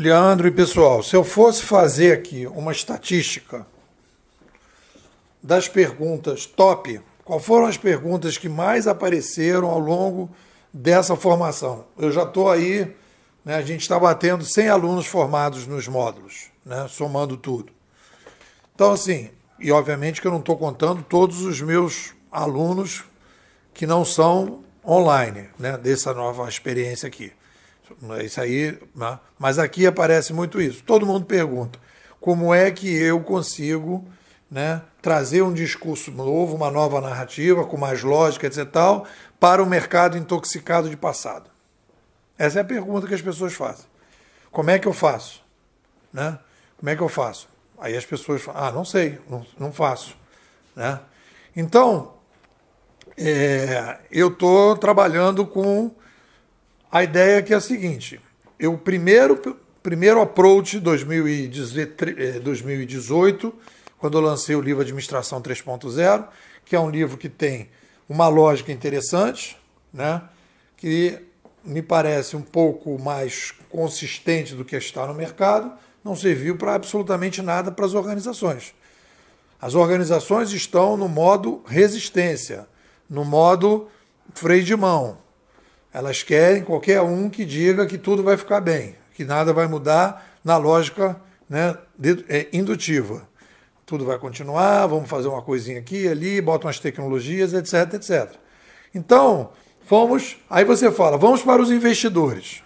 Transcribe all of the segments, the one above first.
Leandro e pessoal, se eu fosse fazer aqui uma estatística das perguntas top, qual foram as perguntas que mais apareceram ao longo dessa formação? Eu já estou aí, né, a gente está batendo 100 alunos formados nos módulos, né, somando tudo. Então, assim, e obviamente que eu não estou contando todos os meus alunos que não são online, né, dessa nova experiência aqui. Isso aí, né? mas aqui aparece muito isso. Todo mundo pergunta: como é que eu consigo né, trazer um discurso novo, uma nova narrativa, com mais lógica, etc., tal, para o mercado intoxicado de passado? Essa é a pergunta que as pessoas fazem. Como é que eu faço? Né? Como é que eu faço? Aí as pessoas falam, ah, não sei, não, não faço. Né? Então, é, eu estou trabalhando com a ideia aqui é, é a seguinte: eu primeiro primeiro approach 2018, eh, quando eu lancei o livro Administração 3.0, que é um livro que tem uma lógica interessante, né? Que me parece um pouco mais consistente do que está no mercado, não serviu para absolutamente nada para as organizações. As organizações estão no modo resistência, no modo freio de mão, elas querem qualquer um que diga que tudo vai ficar bem, que nada vai mudar na lógica né, é, indutiva. Tudo vai continuar, vamos fazer uma coisinha aqui, ali, botam as tecnologias, etc, etc. Então, fomos. Aí você fala, vamos para os investidores,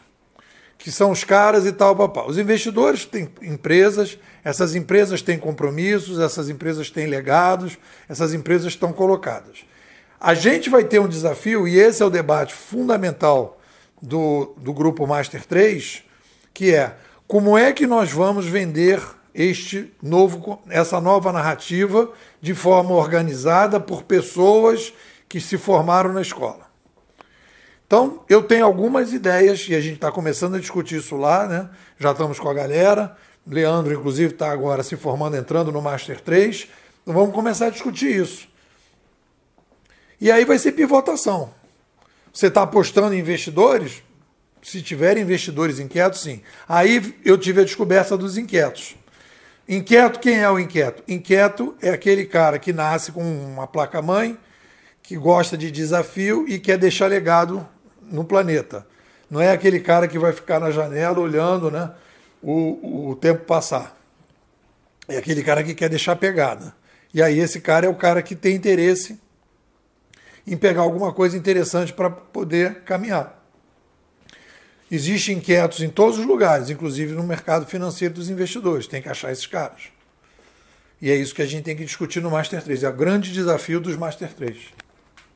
que são os caras e tal, papá. Os investidores têm empresas, essas empresas têm compromissos, essas empresas têm legados, essas empresas estão colocadas. A gente vai ter um desafio, e esse é o debate fundamental do, do grupo Master 3, que é como é que nós vamos vender este novo, essa nova narrativa de forma organizada por pessoas que se formaram na escola. Então, eu tenho algumas ideias, e a gente está começando a discutir isso lá, né? Já estamos com a galera. Leandro, inclusive, está agora se formando, entrando no Master 3. Então, vamos começar a discutir isso. E aí vai ser pivotação. Você está apostando em investidores? Se tiver investidores inquietos, sim. Aí eu tive a descoberta dos inquietos. Inquieto, quem é o inquieto? Inquieto é aquele cara que nasce com uma placa-mãe, que gosta de desafio e quer deixar legado no planeta. Não é aquele cara que vai ficar na janela olhando né, o, o tempo passar. É aquele cara que quer deixar pegada. E aí esse cara é o cara que tem interesse em pegar alguma coisa interessante para poder caminhar. Existem inquietos em todos os lugares, inclusive no mercado financeiro dos investidores. Tem que achar esses caras. E é isso que a gente tem que discutir no Master 3. É o grande desafio dos Master 3.